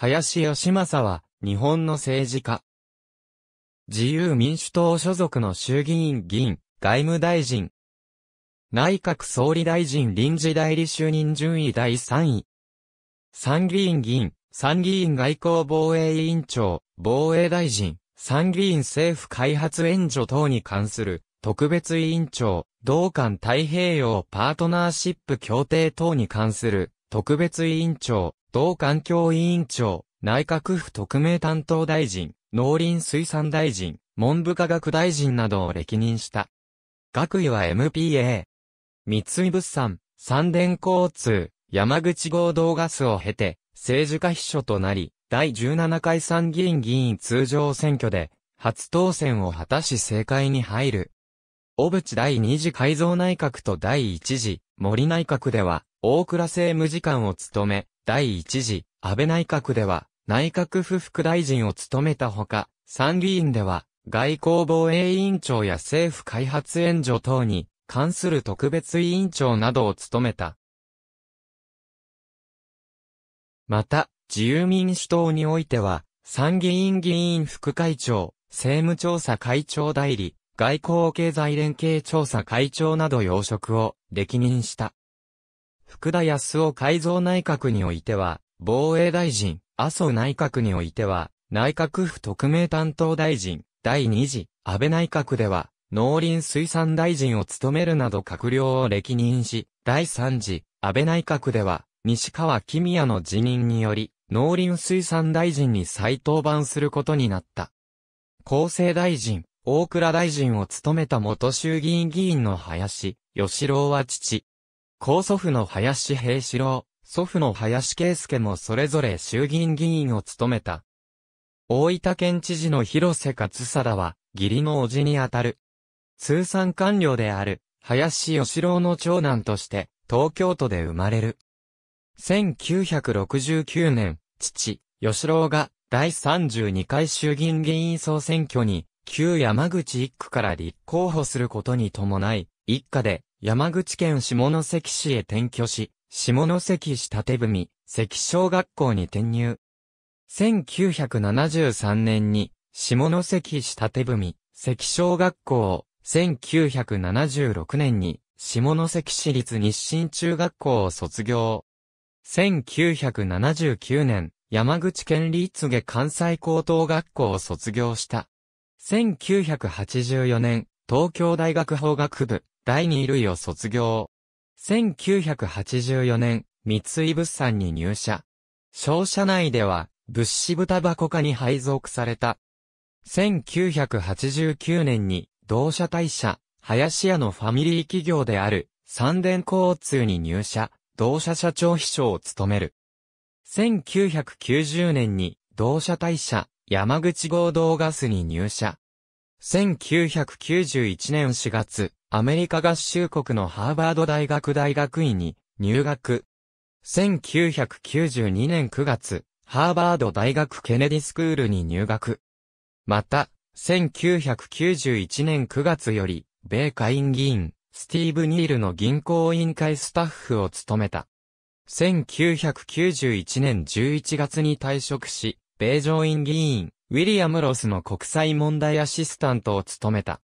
林義正は、日本の政治家。自由民主党所属の衆議院議員、外務大臣。内閣総理大臣臨時代理就任順位第3位。参議院議員、参議院外交防衛委員長、防衛大臣、参議院政府開発援助等に関する特別委員長、同館太平洋パートナーシップ協定等に関する特別委員長、同環境委員長、内閣府特命担当大臣、農林水産大臣、文部科学大臣などを歴任した。学位は MPA。三井物産、三電交通、山口合同ガスを経て、政治家秘書となり、第17回参議院議員通常選挙で、初当選を果たし政界に入る。小渕第2次改造内閣と第1次森内閣では、大倉政務次官を務め、第1次安倍内閣では内閣府副大臣を務めたほか、参議院では外交防衛委員長や政府開発援助等に関する特別委員長などを務めた。また、自由民主党においては、参議院議員副会長、政務調査会長代理、外交経済連携調査会長など要職を歴任した。福田康夫改造内閣においては、防衛大臣、麻生内閣においては、内閣府特命担当大臣、第2次、安倍内閣では、農林水産大臣を務めるなど閣僚を歴任し、第3次、安倍内閣では、西川公也の辞任により、農林水産大臣に再登板することになった。厚生大臣、大倉大臣を務めた元衆議院議員の林、吉郎は父、高祖父の林平四郎、祖父の林圭介もそれぞれ衆議院議員を務めた。大分県知事の広瀬勝貞は、義理の叔父にあたる。通産官僚である、林義郎の長男として、東京都で生まれる。1969年、父、義郎が、第32回衆議院議員総選挙に、旧山口一区から立候補することに伴い、一家で、山口県下関市へ転居し、下関市立文、関小学校に転入。1973年に、下関市立文、関小学校1976年に、下関市立日清中学校を卒業。1979年、山口県立下関西高等学校を卒業した。1984年、東京大学法学部、第二類を卒業。1984年、三井物産に入社。商社内では、物資豚箱化に配属された。1989年に、同社大社、林家のファミリー企業である、三電交通に入社、同社社長秘書を務める。1990年に、同社大社、山口合同ガスに入社。1991年4月、アメリカ合衆国のハーバード大学大学院に入学。1992年9月、ハーバード大学ケネディスクールに入学。また、1991年9月より、米下院議員、スティーブ・ニールの銀行委員会スタッフを務めた。1991年11月に退職し、米上院議員、ウィリアム・ロスの国際問題アシスタントを務めた。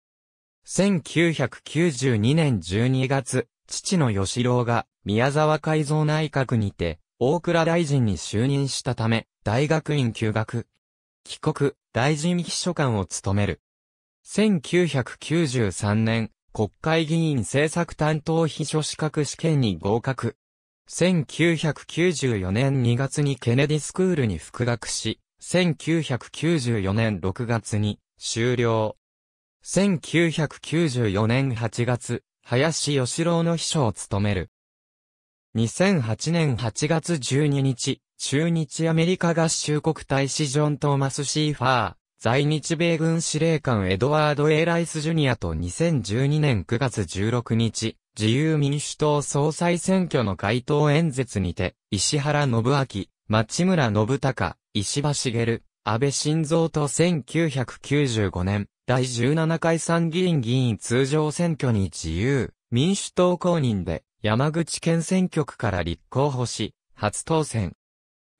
1992年12月、父の吉郎が宮沢改造内閣にて、大倉大臣に就任したため、大学院休学。帰国、大臣秘書官を務める。1993年、国会議員政策担当秘書資格試験に合格。1994年2月にケネディスクールに復学し、1994年6月に終了。1994年8月、林義郎の秘書を務める。2008年8月12日、中日アメリカ合衆国大使ジョン・トーマス・シーファー、在日米軍司令官エドワード・エーライス・ジュニアと2012年9月16日、自由民主党総裁選挙の街頭演説にて、石原信明、町村信孝、石破茂、安倍晋三と1995年、第17回参議院議員通常選挙に自由、民主党公認で山口県選挙区から立候補し、初当選。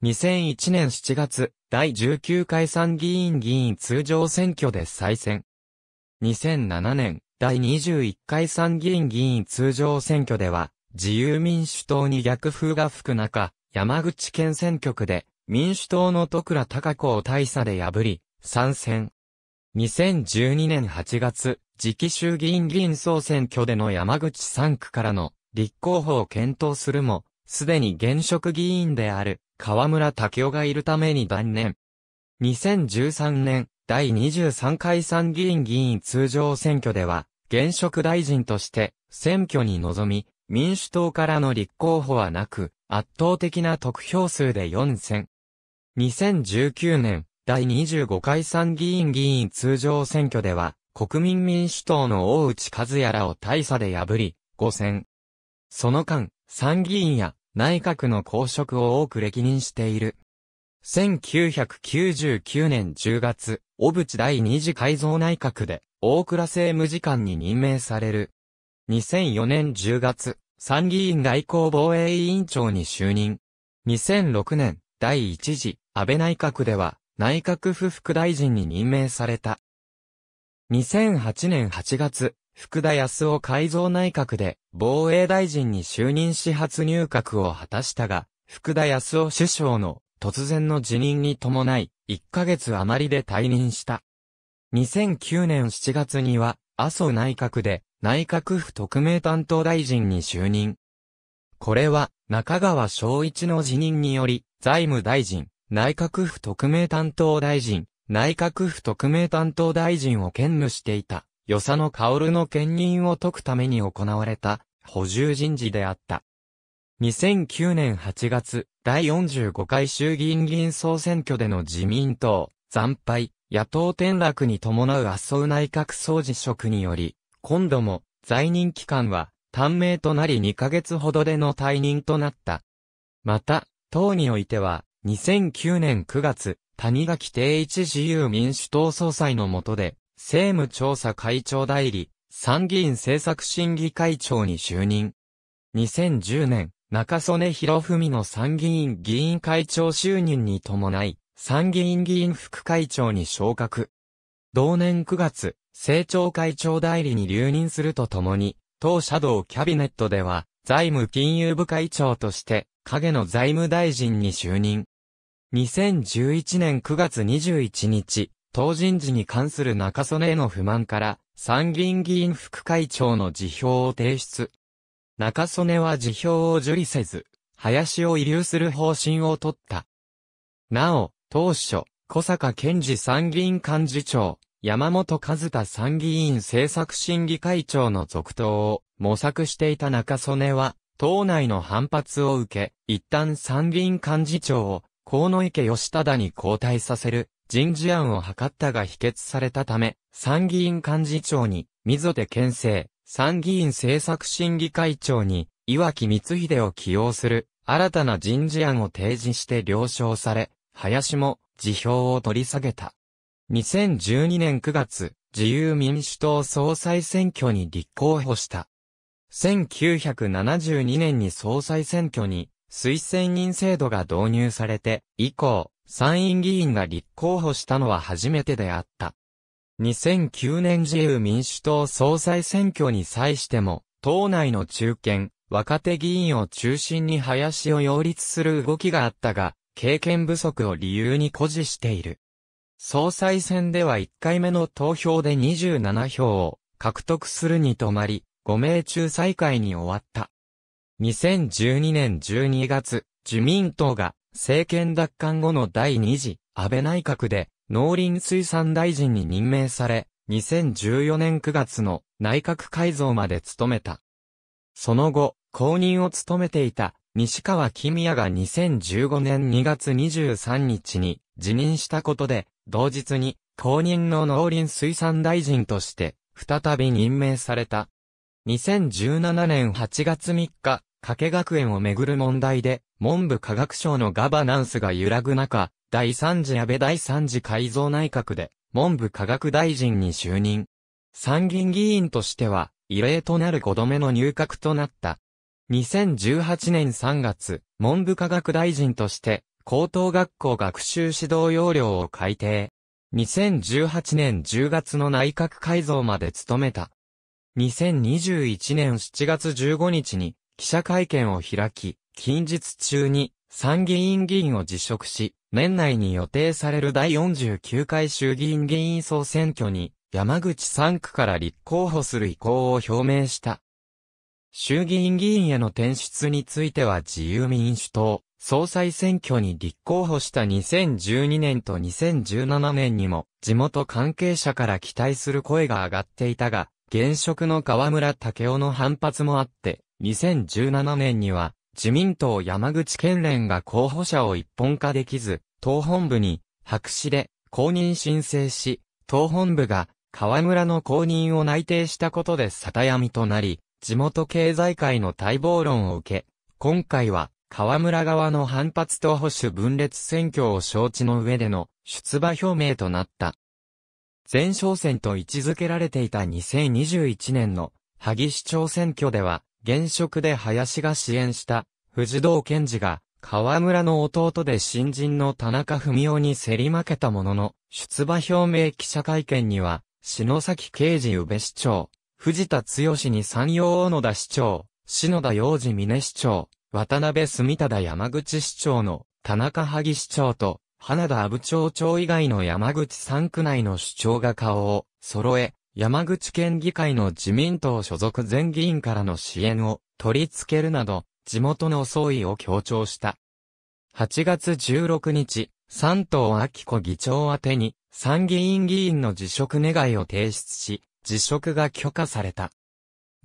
2001年7月、第19回参議院議員通常選挙で再選。2007年、第21回参議院議員通常選挙では、自由民主党に逆風が吹く中、山口県選挙区で民主党の徳良隆子を大差で破り、参戦。2012年8月、次期衆議院議員総選挙での山口3区からの立候補を検討するも、すでに現職議員である河村武雄がいるために断念。2013年、第23回参議院議員通常選挙では、現職大臣として選挙に臨み、民主党からの立候補はなく、圧倒的な得票数で4選。2019年、第25回参議院議員通常選挙では、国民民主党の大内和也らを大差で破り、5選。その間、参議院や内閣の公職を多く歴任している。1999年10月、小渕第二次改造内閣で、大倉政務次官に任命される。2004年10月、参議院外交防衛委員長に就任。2006年、第一次、安倍内閣では、内閣府副大臣に任命された。2008年8月、福田康夫改造内閣で防衛大臣に就任し初入閣を果たしたが、福田康夫首相の突然の辞任に伴い、1ヶ月余りで退任した。2009年7月には、麻生内閣で内閣府特命担当大臣に就任。これは中川昭一の辞任により財務大臣、内閣府特命担当大臣、内閣府特命担当大臣を兼務していた、与謝野薫の兼任を解くために行われた、補充人事であった。2009年8月、第45回衆議院議員総選挙での自民党、惨敗、野党転落に伴う麻生内閣総辞職により、今度も、在任期間は、短命となり2ヶ月ほどでの退任となった。また、党においては、2009年9月、谷垣定一自由民主党総裁の下で、政務調査会長代理、参議院政策審議会長に就任。2010年、中曽根博文の参議院議員会長就任に伴い、参議院議員副会長に昇格。同年9月、政調会長代理に留任するとともに、当社道キャビネットでは、財務金融部会長として、影の財務大臣に就任。2011年9月21日、当人事に関する中曽根への不満から、参議院議員副会長の辞表を提出。中曽根は辞表を受理せず、林を遺留する方針を取った。なお、当初、小坂健二参議院幹事長、山本和田参議院政策審議会長の続投を模索していた中曽根は、党内の反発を受け、一旦参議院幹事長を河野池義忠に交代させる人事案を図ったが否決されたため、参議院幹事長に溝手県政、参議院政策審議会長に岩木光秀を起用する新たな人事案を提示して了承され、林も辞表を取り下げた。2012年9月、自由民主党総裁選挙に立候補した。1972年に総裁選挙に推薦人制度が導入されて以降、参院議員が立候補したのは初めてであった。2009年自由民主党総裁選挙に際しても、党内の中堅、若手議員を中心に林を擁立する動きがあったが、経験不足を理由に誇示している。総裁選では1回目の投票で27票を獲得するに止まり、5名中最下位に終わった。2012年12月、自民党が政権奪還後の第2次安倍内閣で農林水産大臣に任命され、2014年9月の内閣改造まで務めた。その後、公認を務めていた西川公也が2015年2月23日に辞任したことで、同日に公認の農林水産大臣として再び任命された。2017年8月3日、加計学園をめぐる問題で、文部科学省のガバナンスが揺らぐ中、第3次安倍第3次改造内閣で、文部科学大臣に就任。参議院議員としては、異例となる5度目の入閣となった。2018年3月、文部科学大臣として、高等学校学習指導要領を改定。2018年10月の内閣改造まで務めた。2021年7月15日に記者会見を開き、近日中に参議院議員を辞職し、年内に予定される第49回衆議院議員総選挙に山口3区から立候補する意向を表明した。衆議院議員への転出については自由民主党、総裁選挙に立候補した2012年と2017年にも地元関係者から期待する声が上がっていたが、現職の河村武雄の反発もあって、2017年には、自民党山口県連が候補者を一本化できず、党本部に白紙で公認申請し、党本部が河村の公認を内定したことで里闇となり、地元経済界の待望論を受け、今回は河村側の反発と保守分裂選挙を承知の上での出馬表明となった。前哨戦と位置づけられていた2021年の萩市長選挙では、現職で林が支援した、藤堂健二が、河村の弟で新人の田中文夫に競り負けたものの、出馬表明記者会見には、篠崎刑事宇部市長、藤田剛に山陽小野田市長、篠田洋次峰市長、渡辺住忠山口市長の田中萩市長と、花田阿武町長以外の山口3区内の市長が顔を揃え、山口県議会の自民党所属全議員からの支援を取り付けるなど、地元の総意を強調した。8月16日、三党明子議長宛てに、参議院議員の辞職願を提出し、辞職が許可された。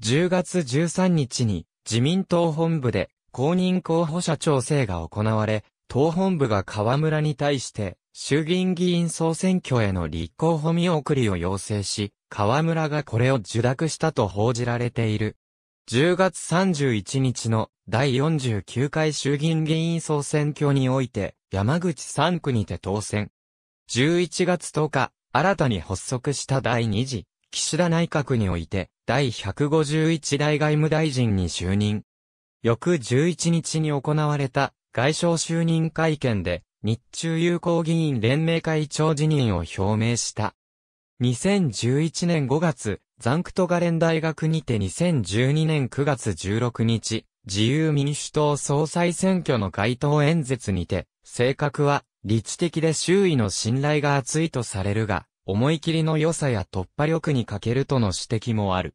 10月13日に、自民党本部で、公認候補者調整が行われ、党本部が河村に対して、衆議院議員総選挙への立候補見送りを要請し、河村がこれを受諾したと報じられている。10月31日の第49回衆議院議員総選挙において山口3区にて当選。11月10日、新たに発足した第2次岸田内閣において第151代外務大臣に就任。翌11日に行われた外相就任会見で日中友好議員連盟会長辞任を表明した。2011年5月、ザンクトガレン大学にて2012年9月16日、自由民主党総裁選挙の街頭演説にて、性格は、理知的で周囲の信頼が厚いとされるが、思い切りの良さや突破力に欠けるとの指摘もある。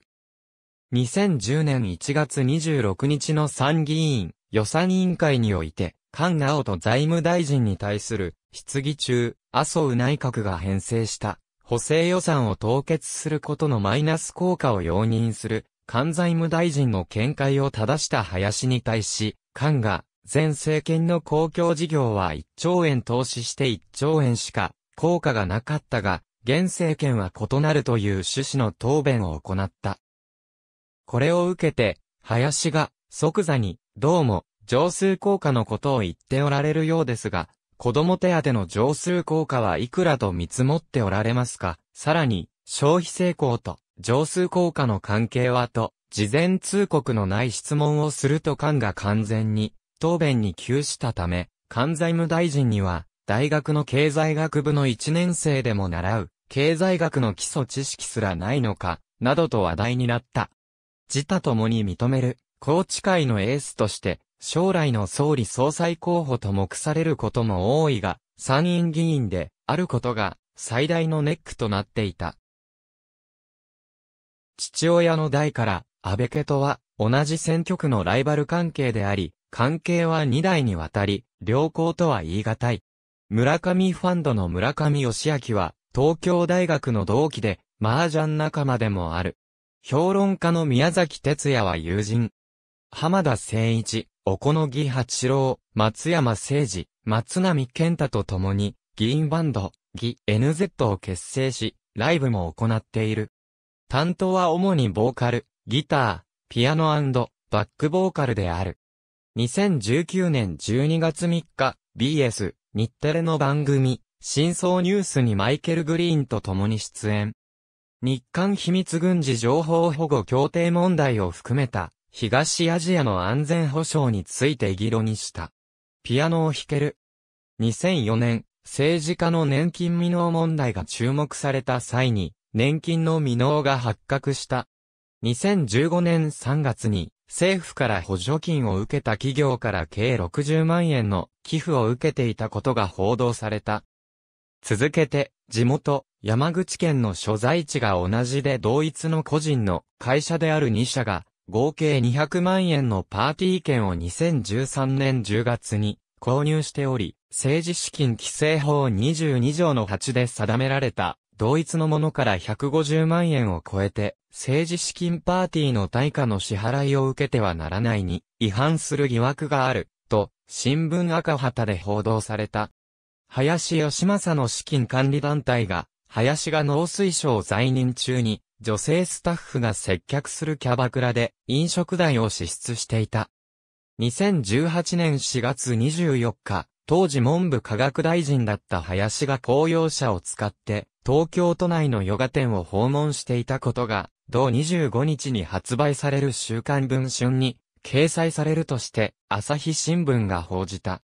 2010年1月26日の参議院予算委員会において、菅直人財務大臣に対する質疑中、麻生内閣が編成した補正予算を凍結することのマイナス効果を容認する菅財務大臣の見解を正した林に対し、菅が前政権の公共事業は1兆円投資して1兆円しか効果がなかったが、現政権は異なるという趣旨の答弁を行った。これを受けて、林が即座に、どうも、上数効果のことを言っておられるようですが、子供手当の上数効果はいくらと見積もっておられますかさらに、消費成功と上数効果の関係はと、事前通告のない質問をすると官が完全に、答弁に窮したため、官財務大臣には、大学の経済学部の1年生でも習う、経済学の基礎知識すらないのか、などと話題になった。自他ともに認める、高知会のエースとして、将来の総理総裁候補と目されることも多いが、参院議員であることが最大のネックとなっていた。父親の代から、安倍家とは同じ選挙区のライバル関係であり、関係は2代にわたり、良好とは言い難い。村上ファンドの村上義明は、東京大学の同期で、麻雀仲間でもある。評論家の宮崎哲也は友人。浜田誠一、おこの木八郎、松山誠二、松並健太と共に、議員バンド、議 NZ を結成し、ライブも行っている。担当は主にボーカル、ギター、ピアノバックボーカルである。2019年12月3日、BS、日テレの番組、真相ニュースにマイケル・グリーンと共に出演。日韓秘密軍事情報保護協定問題を含めた東アジアの安全保障について議論にした。ピアノを弾ける。2004年、政治家の年金未納問題が注目された際に、年金の未納が発覚した。2015年3月に、政府から補助金を受けた企業から計60万円の寄付を受けていたことが報道された。続けて、地元、山口県の所在地が同じで同一の個人の会社である2社が、合計200万円のパーティー券を2013年10月に購入しており、政治資金規正法22条の8で定められた、同一のものから150万円を超えて、政治資金パーティーの対価の支払いを受けてはならないに違反する疑惑がある、と、新聞赤旗で報道された。林義正の資金管理団体が、林が農水省在任中に、女性スタッフが接客するキャバクラで飲食代を支出していた。2018年4月24日、当時文部科学大臣だった林が公用車を使って東京都内のヨガ店を訪問していたことが、同25日に発売される週刊文春に掲載されるとして朝日新聞が報じた。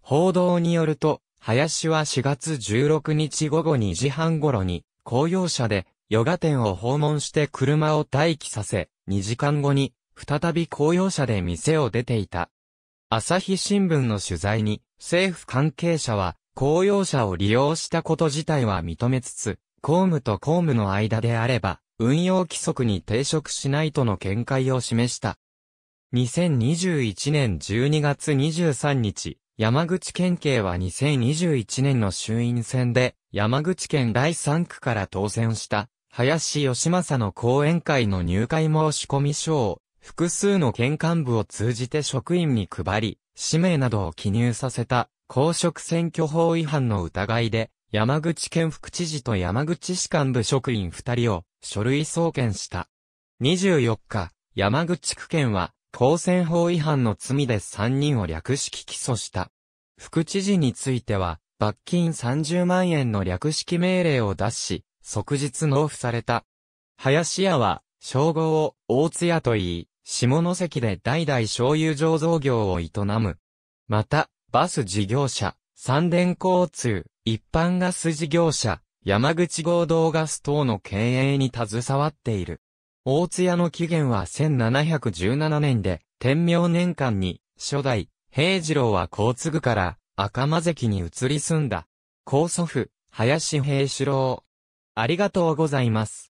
報道によると、林は4月16日午後2時半頃に公用車でヨガ店を訪問して車を待機させ、2時間後に、再び公用車で店を出ていた。朝日新聞の取材に、政府関係者は、公用車を利用したこと自体は認めつつ、公務と公務の間であれば、運用規則に抵触しないとの見解を示した。2021年12月23日、山口県警は2021年の衆院選で、山口県第3区から当選した林義政の講演会の入会申し込み書を、複数の県幹部を通じて職員に配り、氏名などを記入させた、公職選挙法違反の疑いで、山口県副知事と山口市幹部職員2人を書類送検した。24日、山口区県は、公選法違反の罪で3人を略式起訴した。副知事については、罰金30万円の略式命令を出し、即日納付された。林家は、称号を大津屋と言い、下関で代々醤油醸造業を営む。また、バス事業者、三電交通、一般ガス事業者、山口合同ガス等の経営に携わっている。大津屋の起源は1717年で、天明年間に、初代、平次郎は交次から、赤間関に移り住んだ。高祖父、林平四郎、ありがとうございます。